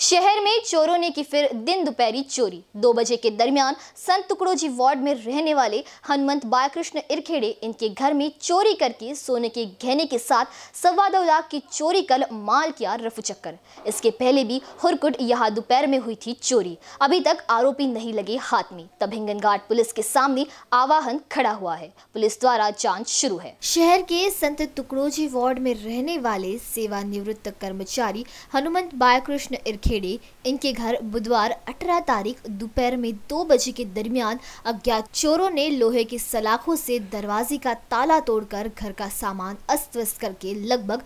शहर में चोरों ने की फिर दिन दोपहरी चोरी दो बजे के दरमियान संत टुकड़ोजी वार्ड में रहने वाले हनुमंत बालकृष्ण इरखेड़े इनके घर में चोरी करके सोने के गहने के साथ सवा दो लाख की चोरी कर माल किया रफू चक्कर इसके पहले भी हुरकुट यहाँ दोपहर में हुई थी चोरी अभी तक आरोपी नहीं लगे हाथ में तब घाट पुलिस के सामने आवाहन खड़ा हुआ है पुलिस द्वारा जाँच शुरू है शहर के संत टुकड़ोजी वार्ड में रहने वाले सेवानिवृत्त कर्मचारी हनुमंत बालकृष्ण इरखे खेड़े इनके घर बुधवार 18 तारीख दोपहर में दो बजे के दरमियान अज्ञात चोरों ने लोहे की सलाखों से दरवाजे का ताला तोड़कर घर का सामान अस्त व्यस्त करके लगभग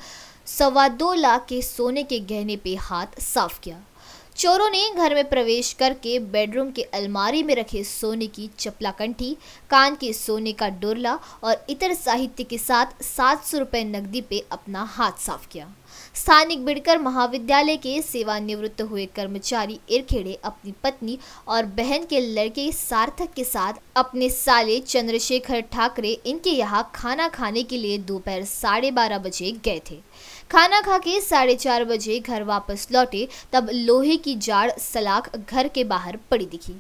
सवा दो लाख के सोने के गहने पे हाथ साफ किया चोरों ने घर में प्रवेश करके बेडरूम के अलमारी में रखे सोने की चपला कंठी कान के सोने का डोरला और इतर साहित्य के साथ सात सौ रुपये नकदी पे अपना हाथ साफ किया स्थानिक बिड़कर महाविद्यालय के सेवानिवृत्त हुए कर्मचारी इरखेड़े अपनी पत्नी और बहन के लड़के सार्थक के साथ अपने साले चंद्रशेखर ठाकरे इनके यहाँ खाना खाने के लिए दोपहर साढ़े बारह बजे गए थे खाना खा के साढ़े चार बजे घर वापस लौटे तब लोहे की की जाड़ सलाख घर के बाहर पड़ी दिखी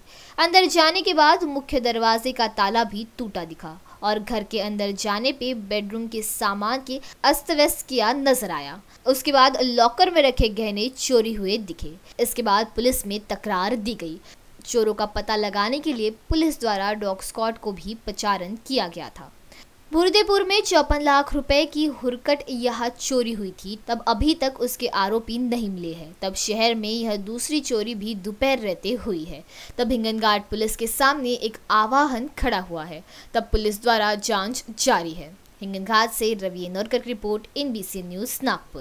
अंदर जाने के बाद मुख्य दरवाजे का ताला भी टूटा दिखा और घर के अंदर जाने पे बेडरूम के सामान के अस्त व्यस्त किया नजर आया उसके बाद लॉकर में रखे गहने चोरी हुए दिखे इसके बाद पुलिस में तकरार दी गई चोरों का पता लगाने के लिए पुलिस द्वारा डॉग स्कॉट को भी प्रचारण किया गया था बुरदेपुर में चौपन लाख रुपए की हुरकट यह चोरी हुई थी तब अभी तक उसके आरोपी नहीं मिले हैं तब शहर में यह दूसरी चोरी भी दोपहर रहते हुई है तब हिंगनघाट पुलिस के सामने एक आवाहन खड़ा हुआ है तब पुलिस द्वारा जांच जारी है हिंगनघाट से रवि नोरकर की रिपोर्ट एनबीसी न्यूज नागपुर